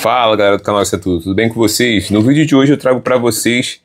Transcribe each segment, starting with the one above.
Fala galera do canal Isso é Tudo, tudo bem com vocês? No vídeo de hoje eu trago para vocês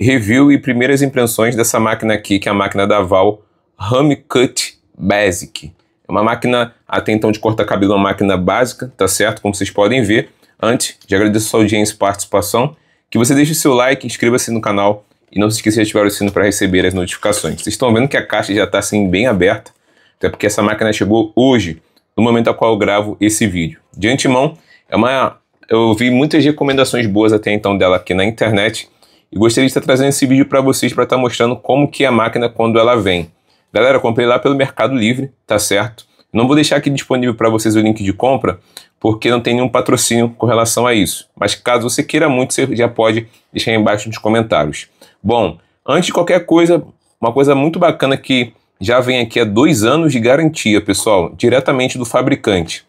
review e primeiras impressões dessa máquina aqui, que é a máquina da Val Hum Cut Basic. É uma máquina até então de corta cabelo, uma máquina básica, tá certo? Como vocês podem ver. Antes de agradecer a sua audiência e participação, que você deixe o seu like, inscreva-se no canal e não se esqueça de ativar o sino para receber as notificações. Vocês estão vendo que a caixa já está assim bem aberta, até porque essa máquina chegou hoje, no momento a qual eu gravo esse vídeo. De antemão, é uma eu vi muitas recomendações boas até então dela aqui na internet e gostaria de estar trazendo esse vídeo para vocês para estar tá mostrando como que a máquina quando ela vem. Galera, comprei lá pelo Mercado Livre, tá certo? Não vou deixar aqui disponível para vocês o link de compra, porque não tem nenhum patrocínio com relação a isso. Mas caso você queira muito, você já pode deixar aí embaixo nos comentários. Bom, antes de qualquer coisa, uma coisa muito bacana que já vem aqui há dois anos de garantia, pessoal, diretamente do fabricante.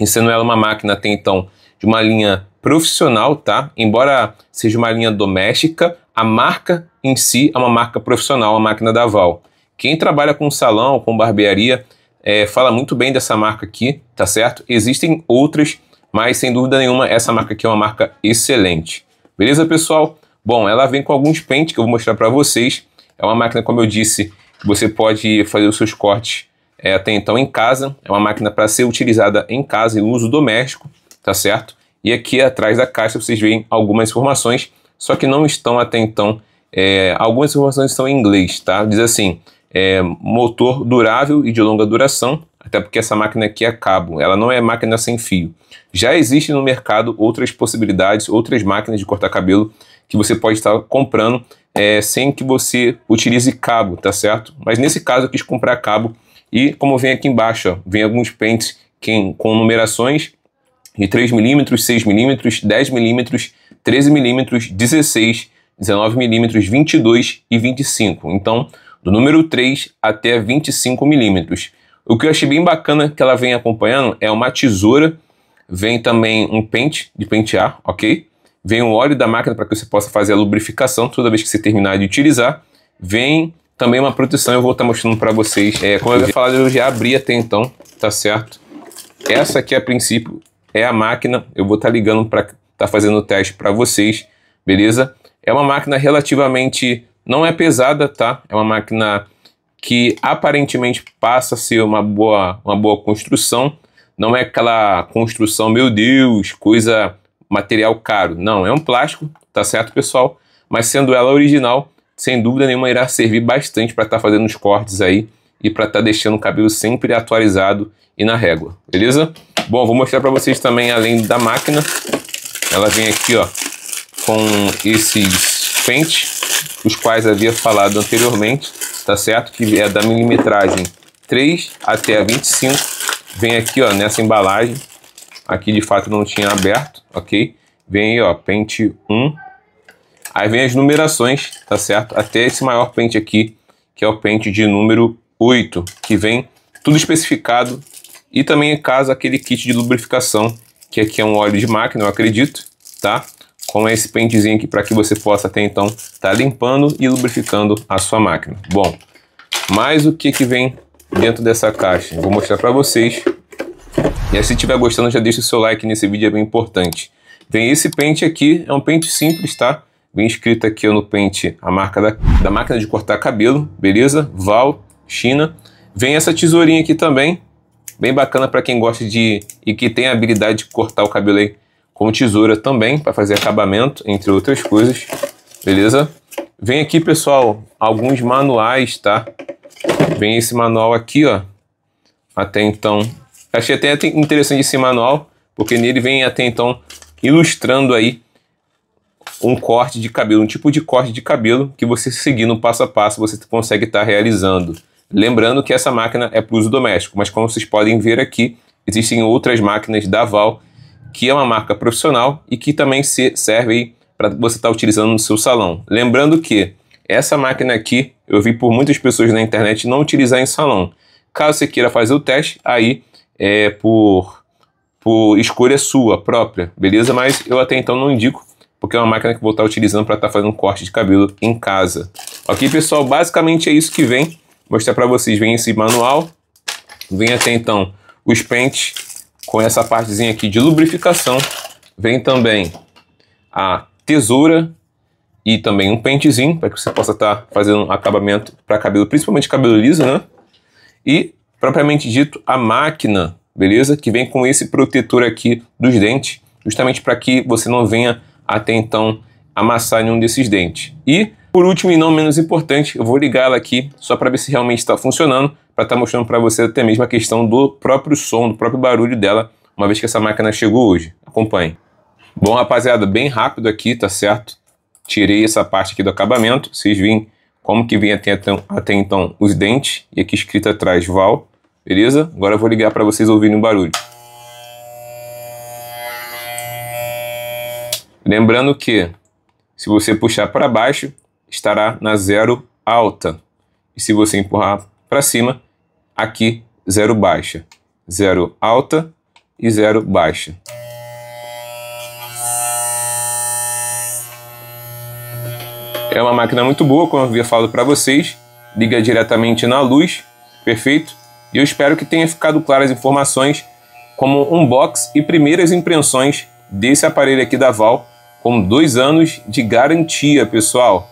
E sendo ela uma máquina até então de uma linha profissional, tá? Embora seja uma linha doméstica, a marca em si é uma marca profissional, a máquina da Val. Quem trabalha com salão, com barbearia, é, fala muito bem dessa marca aqui, tá certo? Existem outras, mas sem dúvida nenhuma essa marca aqui é uma marca excelente. Beleza, pessoal? Bom, ela vem com alguns pentes que eu vou mostrar para vocês. É uma máquina, como eu disse, que você pode fazer os seus cortes é, até então em casa. É uma máquina para ser utilizada em casa em uso doméstico tá certo? E aqui atrás da caixa vocês veem algumas informações, só que não estão até então. É, algumas informações estão em inglês, tá? Diz assim: é, motor durável e de longa duração, até porque essa máquina aqui é cabo, ela não é máquina sem fio. Já existe no mercado outras possibilidades, outras máquinas de cortar cabelo que você pode estar comprando é, sem que você utilize cabo, tá certo? Mas nesse caso eu quis comprar cabo e como vem aqui embaixo, ó, vem alguns pentes com numerações de 3mm, 6mm, 10mm, 13mm, 16, 19mm, 22 e 25. Então, do número 3 até 25mm. O que eu achei bem bacana que ela vem acompanhando é uma tesoura, vem também um pente de pentear, ok? Vem um óleo da máquina para que você possa fazer a lubrificação toda vez que você terminar de utilizar. Vem também uma proteção, eu vou estar tá mostrando para vocês. É, como eu havia falado, eu já abri até então, tá certo? Essa aqui a princípio é a máquina. Eu vou estar tá ligando para estar tá fazendo o teste para vocês, beleza? É uma máquina relativamente não é pesada, tá? É uma máquina que aparentemente passa a ser uma boa, uma boa construção. Não é aquela construção, meu Deus, coisa material caro. Não, é um plástico, tá certo, pessoal? Mas sendo ela original, sem dúvida nenhuma irá servir bastante para estar tá fazendo os cortes aí e para estar tá deixando o cabelo sempre atualizado e na régua, beleza? Bom, vou mostrar para vocês também além da máquina. Ela vem aqui, ó, com esses pentes, os quais havia falado anteriormente, tá certo? Que é da milimetragem 3 até a 25. Vem aqui, ó, nessa embalagem. Aqui de fato não tinha aberto, ok? Vem aí, ó, pente 1. Aí vem as numerações, tá certo? Até esse maior pente aqui, que é o pente de número 8, que vem tudo especificado e também caso aquele kit de lubrificação, que aqui é um óleo de máquina, eu acredito, tá? Com esse pentezinho aqui para que você possa até então estar tá limpando e lubrificando a sua máquina. Bom, mais o que que vem dentro dessa caixa? Eu vou mostrar para vocês. E aí, se estiver gostando, já deixa o seu like nesse vídeo, é bem importante. Tem esse pente aqui, é um pente simples, tá? Vem escrito aqui no pente a marca da, da máquina de cortar cabelo, beleza? Val, China. Vem essa tesourinha aqui também, Bem bacana para quem gosta de e que tem a habilidade de cortar o cabelo aí com tesoura também, para fazer acabamento, entre outras coisas. Beleza? Vem aqui, pessoal, alguns manuais, tá? Vem esse manual aqui, ó. Até então. Achei até interessante esse manual, porque nele vem até então ilustrando aí um corte de cabelo, um tipo de corte de cabelo que você seguindo passo a passo você consegue estar tá realizando. Lembrando que essa máquina é para uso doméstico, mas como vocês podem ver aqui, existem outras máquinas da Val, que é uma marca profissional e que também se servem para você estar tá utilizando no seu salão. Lembrando que essa máquina aqui eu vi por muitas pessoas na internet não utilizar em salão. Caso você queira fazer o teste, aí é por, por escolha sua própria, beleza? Mas eu até então não indico, porque é uma máquina que vou estar tá utilizando para estar tá fazendo corte de cabelo em casa. Ok, pessoal? Basicamente é isso que vem mostrar para vocês. Vem esse manual, vem até então os pentes com essa partezinha aqui de lubrificação, vem também a tesoura e também um pentezinho para que você possa estar tá fazendo um acabamento para cabelo, principalmente cabelo liso, né? E propriamente dito a máquina, beleza? Que vem com esse protetor aqui dos dentes, justamente para que você não venha até então amassar nenhum desses dentes. E por último e não menos importante, eu vou ligar ela aqui só para ver se realmente está funcionando, para estar tá mostrando para você até mesmo a questão do próprio som, do próprio barulho dela, uma vez que essa máquina chegou hoje. Acompanhe. Bom, rapaziada, bem rápido aqui, tá certo? Tirei essa parte aqui do acabamento, vocês viram como que vem até, então, até então os dentes, e aqui escrito atrás VAL, beleza? Agora eu vou ligar para vocês ouvirem o barulho. Lembrando que se você puxar para baixo, estará na zero alta. E se você empurrar para cima, aqui zero baixa. Zero alta e zero baixa. É uma máquina muito boa, como eu havia falado para vocês. Liga diretamente na luz, perfeito? E eu espero que tenha ficado claras as informações como unboxing e primeiras impressões desse aparelho aqui da Val, com dois anos de garantia, pessoal.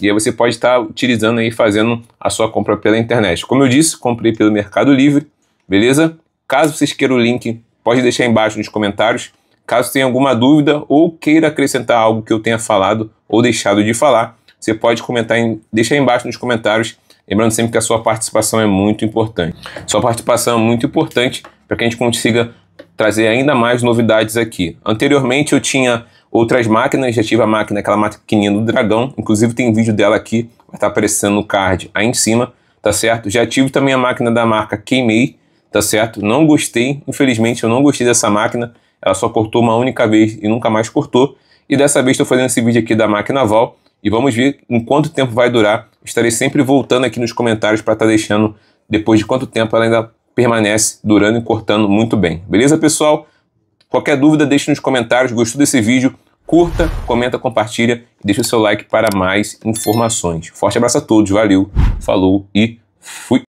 E aí você pode estar tá utilizando e fazendo a sua compra pela internet. Como eu disse, comprei pelo Mercado Livre, beleza? Caso vocês queiram o link, pode deixar embaixo nos comentários. Caso tenha alguma dúvida ou queira acrescentar algo que eu tenha falado ou deixado de falar, você pode comentar, em, deixar embaixo nos comentários. Lembrando sempre que a sua participação é muito importante. Sua participação é muito importante para que a gente consiga trazer ainda mais novidades aqui. Anteriormente eu tinha outras máquinas. Já tive a máquina, aquela maquininha do dragão, inclusive tem vídeo dela aqui, vai estar tá aparecendo no card aí em cima, tá certo? Já tive também a máquina da marca Queimei, tá certo? Não gostei, infelizmente eu não gostei dessa máquina, ela só cortou uma única vez e nunca mais cortou. E dessa vez estou fazendo esse vídeo aqui da máquina Val e vamos ver em quanto tempo vai durar. Estarei sempre voltando aqui nos comentários para estar tá deixando depois de quanto tempo ela ainda permanece durando e cortando muito bem. Beleza, pessoal? Qualquer dúvida, deixe nos comentários. Gostou desse vídeo? Curta, comenta, compartilha e deixa o seu like para mais informações. Forte abraço a todos, valeu, falou e fui!